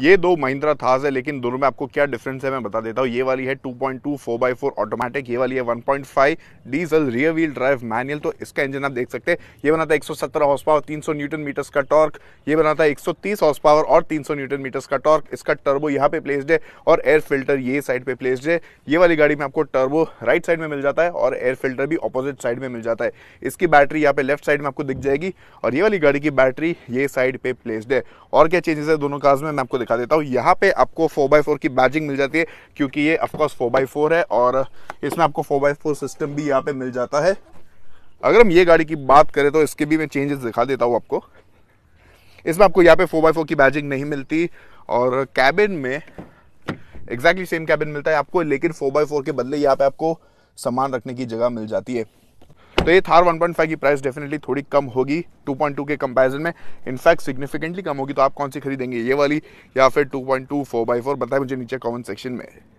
ये दो महिंद्रा थार्स है लेकिन दोनों में आपको क्या डिफरेंस है मैं बता देता हूँ ये वाली है 2.2 point two four by four automatic ये वाली है 1.5 diesel rear wheel drive manual तो इसका इंजन आप देख सकते हैं ये बनाता है 117 हॉर्स पावर 300 न्यूटन मीटर्स का टॉर्क ये बनाता है 130 हॉर्स पावर और 300 न्यूटन मीटर्स का टॉर्क इसका टर्बो यहाँ पे प्लेस्ड है और एयर फिल्टर ये साइड पे प्लेस्ड है ये वाली गाड़ी में आपको टर्बो राइट साइड में मिल जाता है और एयर फिल्टर भी अपोजिट साइड में मिल जाता है इसकी बैटरी यहाँ पे लेफ्ट साइड में आपको दिख जाएगी और ये वाली गाड़ी की बैटरी ये साइड पे प्लेस्ड है और क्या चेंजेस है दोनों कार्स में मैं आपको दिखा देता हूँ यहाँ पे आपको फोर बाई फोर की बैजिंग मिल जाती है क्योंकि ये ऑफकोर्स फोर बाई फोर है और इसमें आपको फोर बाई फोर सिस्टम भी यहाँ पे मिल जाता है अगर हम ये गाड़ी की बात करें तो इसके भी मैं चेंजेस दिखा देता हूँ आपको इसमें आपको यहाँ पे फोर बाई फोर की बैजिंग नहीं मिलती और कैबिन में एग्जैक्टली सेम कैबिन मिलता है आपको लेकिन फोर बाई फोर के बदले यहाँ पे आपको सामान रखने की जगह मिल जाती है तो ये थार 1.5 की प्राइस डेफिनेटली थोड़ी कम होगी 2.2 के कंपैरिजन में इनफैक्ट सिग्निफिकेंटली कम होगी तो आप कौन सी खरीदेंगे ये वाली या फिर 2.2 4x4 बताएं मुझे नीचे कमेंट सेक्शन में